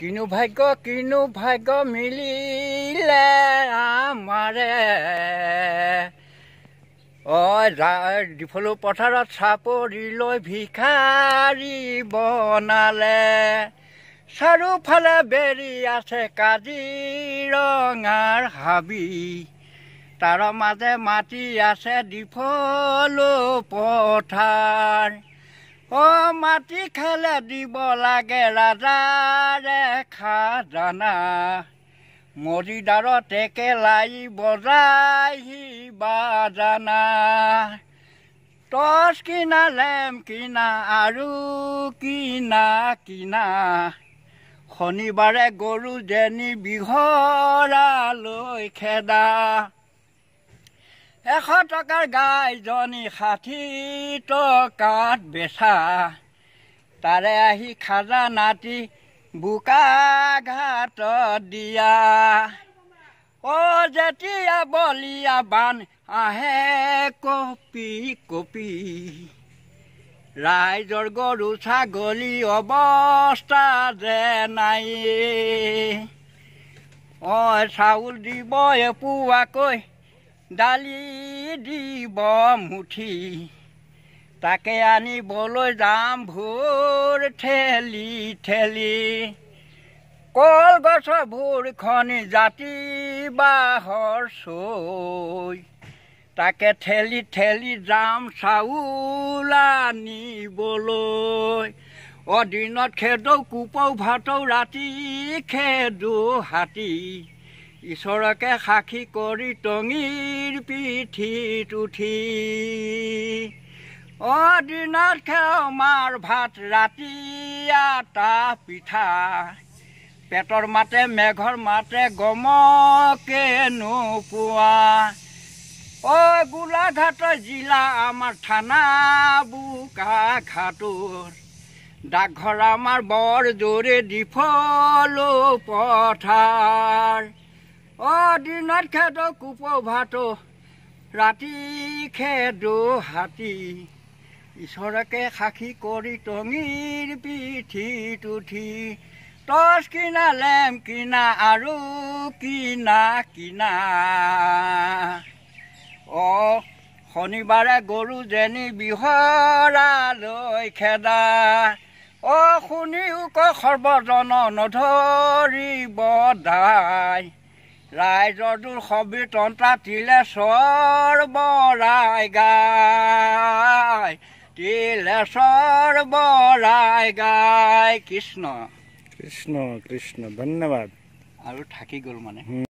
কিনো ভাগ্য কিনো ভাগ্য মিলিলে আমাৰে অফলু পথাৰত চাপৰি লৈ ভিখাৰী বনালে চাৰিওফালে বেৰি আছে কাজি ৰঙাৰ হাবি তাৰ মাজে মাটি আছে দীফলু পথাৰ অ মাটি খালে দিব লাগে ৰাজা ৰেখা জানা মৰিদাৰ টেকেলাই বজাই বাজানা টৰ্চ কিনা লেম্প কিনা আৰু কিনা কিনা শনিবাৰে গৰু যেনি বিহৰালৈ খেদা এশ টকাৰ গাইজনী ষাঠি টকাত বেচা তাৰে আহি খাজা নাতি বোকা বোকাঘাটত দিয়া অ যেতিয়া বলিয়া বান আহে কপি কপি ৰাইজৰ গৰু ছাগলী অৱস্থা যে নাইয়ে অ চাউল দিব এপুৱাকৈ দালি দিব মুঠি তাকে আনিবলৈ যাম ভোৰ ঠেলি ঠেলি কলগছৰ ভোৰ খনি জাতি বাঁহৰ চৈ তাকে ঠেলি ঠেলি যাম চাউল আনিবলৈ অদিনত খেদৌ কোপৌ ভাতৌ ৰাতি খেদৌ হাতী ঈশ্বৰকে সাক্ষী কৰি টঙীৰ পিঠিত উঠি অদিনত খেমাৰ ভাত ৰাতি আটা পিঠা পেটৰ মাতে মেঘৰ মাতে গমকে নোপোৱা অ গোলাঘাটৰ জিলা আমাৰ থানা বোকাঘাটৰ ডাকঘৰ আমাৰ বৰ জোৰে দীফল পথাৰ অ দিনত খেদ কুপ ভাত ৰাতি খেদ হাতী ঈশ্বৰকে সাক্ষী কৰি টঙিৰ পিঠি উঠি টচ কিনা লেম কিনা আৰু কিনা কিনা অ শনিবাৰে গৰু যেনি বিহৰালৈ খেদা অ শুনিও ক সৰ্বজন নধৰিব দায় ৰাইজৰটো সবি তন্তা তিলে চৰ গাই তিলেশ্বৰ বৰাই গাই কৃষ্ণ কৃষ্ণ কৃষ্ণ ধন্যবাদ আৰু থাকি গ'ল মানে